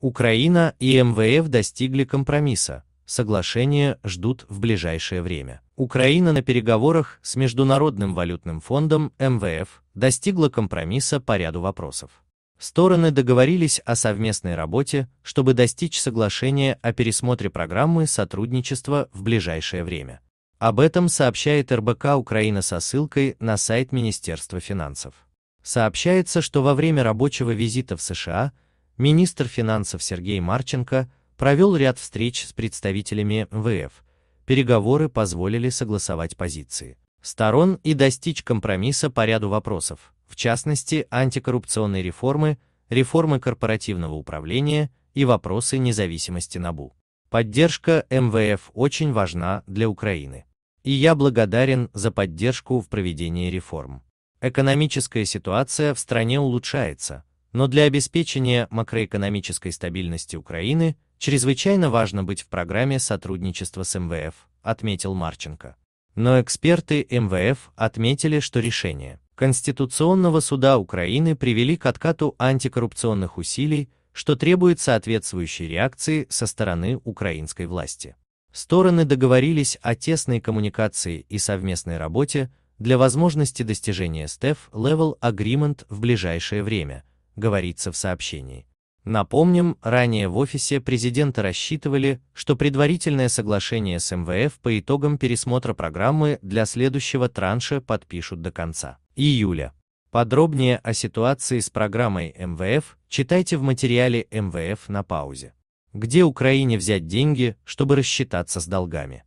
Украина и МВФ достигли компромисса, соглашение ждут в ближайшее время. Украина на переговорах с Международным валютным фондом МВФ достигла компромисса по ряду вопросов. Стороны договорились о совместной работе, чтобы достичь соглашения о пересмотре программы сотрудничества в ближайшее время. Об этом сообщает РБК Украина со ссылкой на сайт Министерства финансов. Сообщается, что во время рабочего визита в США министр финансов Сергей Марченко провел ряд встреч с представителями МВФ. Переговоры позволили согласовать позиции сторон и достичь компромисса по ряду вопросов, в частности антикоррупционной реформы, реформы корпоративного управления и вопросы независимости НАБУ. Поддержка МВФ очень важна для Украины. И я благодарен за поддержку в проведении реформ. Экономическая ситуация в стране улучшается, но для обеспечения макроэкономической стабильности Украины чрезвычайно важно быть в программе сотрудничества с МВФ, отметил Марченко. Но эксперты МВФ отметили, что решение Конституционного суда Украины привели к откату антикоррупционных усилий, что требует соответствующей реакции со стороны украинской власти. Стороны договорились о тесной коммуникации и совместной работе для возможности достижения STEF Level Agreement в ближайшее время – говорится в сообщении. Напомним, ранее в офисе президента рассчитывали, что предварительное соглашение с МВФ по итогам пересмотра программы для следующего транша подпишут до конца июля. Подробнее о ситуации с программой МВФ читайте в материале МВФ на паузе. Где Украине взять деньги, чтобы рассчитаться с долгами?